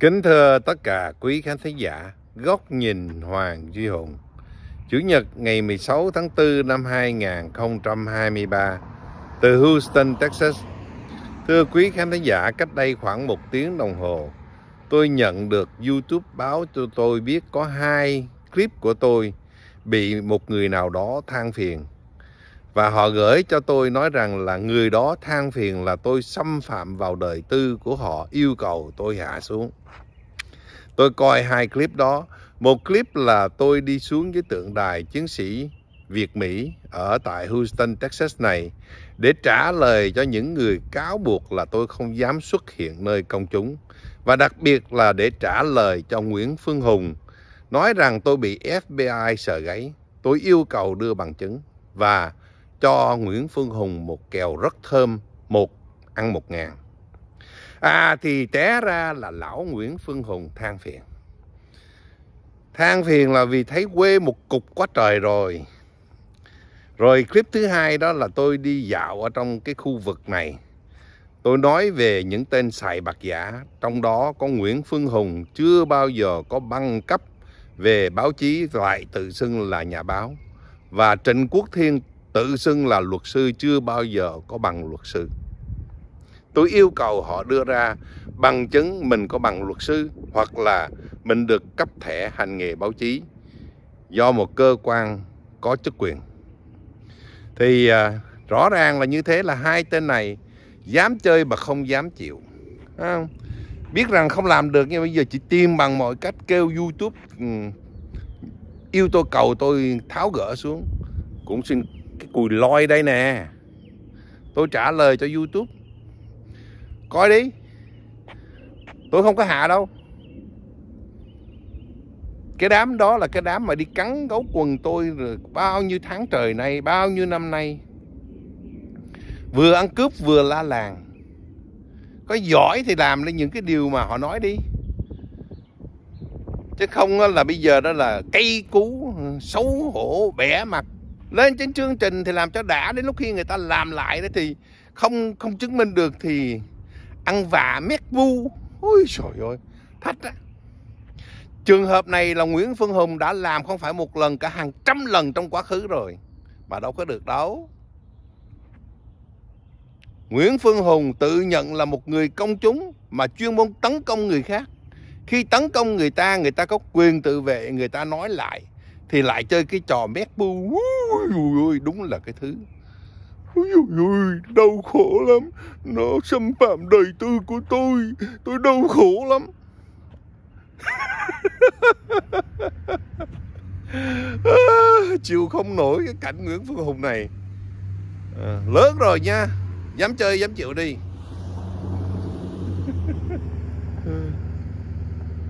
Kính thưa tất cả quý khán thính giả, góc nhìn Hoàng Duy Hùng. Chủ nhật ngày 16 tháng 4 năm 2023 từ Houston, Texas. Thưa quý khán thính giả, cách đây khoảng một tiếng đồng hồ, tôi nhận được YouTube báo cho tôi biết có hai clip của tôi bị một người nào đó than phiền và họ gửi cho tôi nói rằng là người đó than phiền là tôi xâm phạm vào đời tư của họ yêu cầu tôi hạ xuống tôi coi hai clip đó một clip là tôi đi xuống với tượng đài chiến sĩ Việt Mỹ ở tại Houston, Texas này để trả lời cho những người cáo buộc là tôi không dám xuất hiện nơi công chúng và đặc biệt là để trả lời cho Nguyễn Phương Hùng nói rằng tôi bị FBI sờ gáy. Tôi yêu cầu đưa bằng chứng và cho Nguyễn Phương Hùng một kèo rất thơm, một ăn một ngàn. À thì té ra là lão Nguyễn Phương Hùng than phiền. Than phiền là vì thấy quê một cục quá trời rồi. Rồi clip thứ hai đó là tôi đi dạo ở trong cái khu vực này. Tôi nói về những tên xài bạc giả, trong đó có Nguyễn Phương Hùng chưa bao giờ có băng cấp về báo chí lại tự xưng là nhà báo. Và Trịnh Quốc Thiên tự xưng là luật sư chưa bao giờ có bằng luật sư tôi yêu cầu họ đưa ra bằng chứng mình có bằng luật sư hoặc là mình được cấp thẻ hành nghề báo chí do một cơ quan có chức quyền thì à, rõ ràng là như thế là hai tên này dám chơi mà không dám chịu à, biết rằng không làm được nhưng bây giờ chỉ tìm bằng mọi cách kêu youtube yêu tôi cầu tôi tháo gỡ xuống cũng xin Cùi loi đây nè Tôi trả lời cho Youtube Coi đi Tôi không có hạ đâu Cái đám đó là cái đám mà đi cắn gấu quần tôi rồi Bao nhiêu tháng trời nay Bao nhiêu năm nay Vừa ăn cướp vừa la làng Có giỏi thì làm lên những cái điều mà họ nói đi Chứ không là bây giờ đó là cây cú Xấu hổ bẻ mặt lên trên chương trình thì làm cho đã đến lúc khi người ta làm lại đó thì không không chứng minh được thì ăn vạ mét vu ôi trời ơi thách á trường hợp này là nguyễn phương hùng đã làm không phải một lần cả hàng trăm lần trong quá khứ rồi mà đâu có được đâu nguyễn phương hùng tự nhận là một người công chúng mà chuyên môn tấn công người khác khi tấn công người ta người ta có quyền tự vệ người ta nói lại thì lại chơi cái trò mét bu ui, đúng là cái thứ ui, ui, đau khổ lắm nó xâm phạm đời tư của tôi tôi đau khổ lắm à, chịu không nổi cái cảnh Nguyễn Phương Hùng này à, lớn rồi nha dám chơi dám chịu đi